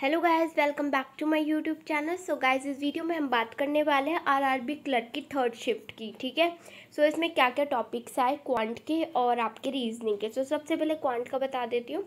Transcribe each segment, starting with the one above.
hello guys welcome back to my YouTube channel so guys इस video में हम बात करने वाले हैं आरआरबी क्लर्क की थर्ड शिफ्ट की ठीक है सो so, इसमें क्या क्या टॉपिक्स आए क्वांट के और आपके रीजनिंग के सो so, सबसे पहले क्वांट का बता देती हूँ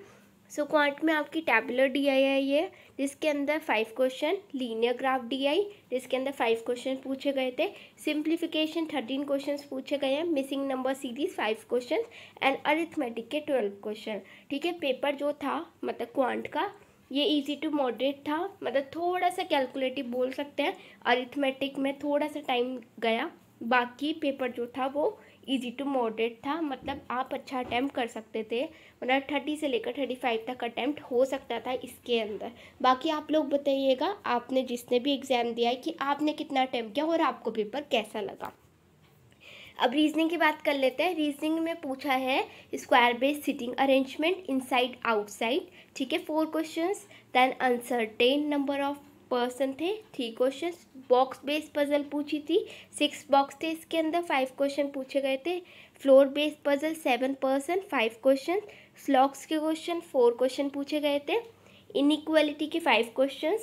सो so, क्वांट में आपकी टैबुलर आई है जिसके अंदर फाइव क्वेश्चन लीनियर ग्राफ आई जिसके अंदर फाइव क्वेश्चन पूछे गए थे सिंप्लीफिकेशन थर्टीन क्वेश्चन पूछे गए हैं missing number series five question and arithmetic के ट्वेल्व क्वेश्चन ठीक है पेपर जो था मतलब क्वांट का ये इजी टू मॉडरेट था मतलब थोड़ा सा कैलकुलेटिव बोल सकते हैं अरिथमेटिक में थोड़ा सा टाइम गया बाकी पेपर जो था वो इजी टू मॉडरेट था मतलब आप अच्छा अटैम्प्ट कर सकते थे मतलब थर्टी से लेकर थर्टी फाइव तक अटैम्प्ट हो सकता था इसके अंदर बाकी आप लोग बताइएगा आपने जिसने भी एग्ज़ाम दिया है कि आपने कितना अटैम्प्ट किया और आपको पेपर कैसा लगा अब रीजनिंग की बात कर लेते हैं रीजनिंग में पूछा है square base sitting arrangement inside outside ठीक है four questions then answer ten number of person थे three question box base puzzle पूछी थी सिक्स बॉक्स थे इसके अंदर फाइव क्वेश्चन पूछे गए थे floor base puzzle seven person five question स्लॉक्स के क्वेश्चन फोर क्वेश्चन पूछे गए थे इनिक्वलिटी के five question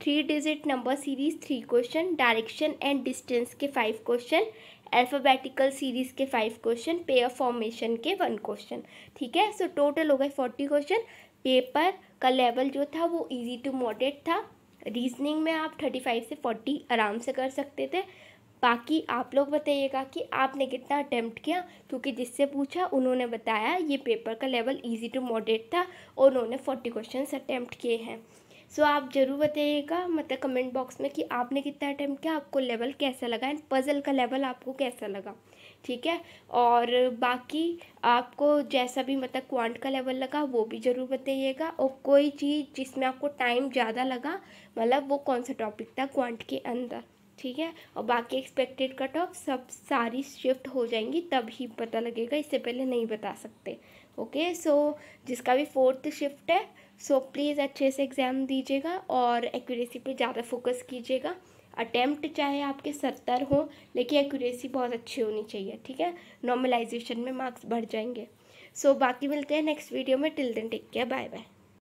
three digit number series three question direction and distance के फाइव क्वेश्चन अल्फ़ाबेटिकल सीरीज़ के फाइव क्वेश्चन पेयर फॉर्मेशन के वन क्वेश्चन ठीक है सो टोटल हो गए फोर्टी क्वेश्चन पेपर का लेवल जो था वो इजी टू मॉडरेट था रीजनिंग में आप थर्टी फाइव से फोर्टी आराम से कर सकते थे बाकी आप लोग बताइएगा कि आपने कितना अटैम्प्ट किया क्योंकि जिससे पूछा उन्होंने बताया ये पेपर का लेवल इजी टू मॉडरेट था और उन्होंने फोर्टी क्वेश्चन अटैम्प्ट किए हैं सो आप ज़रूर बताइएगा मतलब कमेंट बॉक्स में कि आपने कितना अटैम्प्ट किया आपको लेवल कैसा लगा एंड पज़ल का लेवल आपको कैसा लगा ठीक है और बाकी आपको जैसा भी मतलब क्वांट का लेवल लगा वो भी ज़रूर बताइएगा और कोई चीज़ जिसमें आपको टाइम ज़्यादा लगा मतलब वो कौन सा टॉपिक था क्वांट के अंदर ठीक है और बाकी एक्सपेक्टेड कट ऑफ सब सारी शिफ्ट हो जाएंगी तब ही पता लगेगा इससे पहले नहीं बता सकते ओके सो जिसका भी फोर्थ शिफ्ट है सो प्लीज़ अच्छे से एग्ज़ाम दीजिएगा और एक्यूरेसी पे ज़्यादा फोकस कीजिएगा अटैम्प्ट चाहे आपके सत्तर हो लेकिन एक्यूरेसी बहुत अच्छी होनी चाहिए ठीक है नॉर्मलाइजेशन में मार्क्स बढ़ जाएंगे सो so, बाकी मिलते हैं नेक्स्ट वीडियो में till then take care bye bye